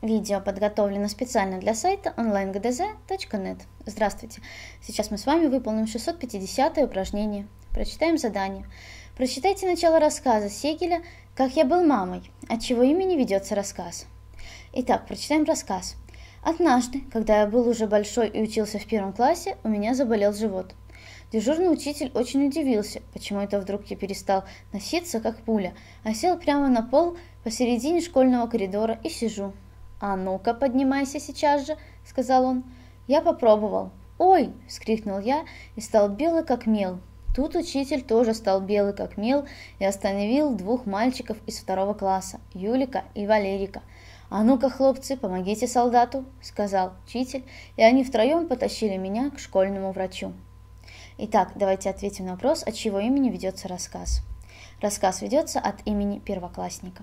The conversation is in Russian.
Видео подготовлено специально для сайта onlinegdz.net. Здравствуйте! Сейчас мы с вами выполним 650 упражнение. Прочитаем задание. Прочитайте начало рассказа Сегеля «Как я был мамой», от чего имени ведется рассказ. Итак, прочитаем рассказ. Однажды, когда я был уже большой и учился в первом классе, у меня заболел живот. Дежурный учитель очень удивился, почему это вдруг я перестал носиться, как пуля, а сел прямо на пол посередине школьного коридора и сижу, «А ну-ка, поднимайся сейчас же», — сказал он. Я попробовал. «Ой!» — вскрикнул я и стал белый как мел. Тут учитель тоже стал белый как мел и остановил двух мальчиков из второго класса, Юлика и Валерика. «А ну-ка, хлопцы, помогите солдату», — сказал учитель, и они втроем потащили меня к школьному врачу. Итак, давайте ответим на вопрос, от чего имени ведется рассказ. Рассказ ведется от имени первоклассника.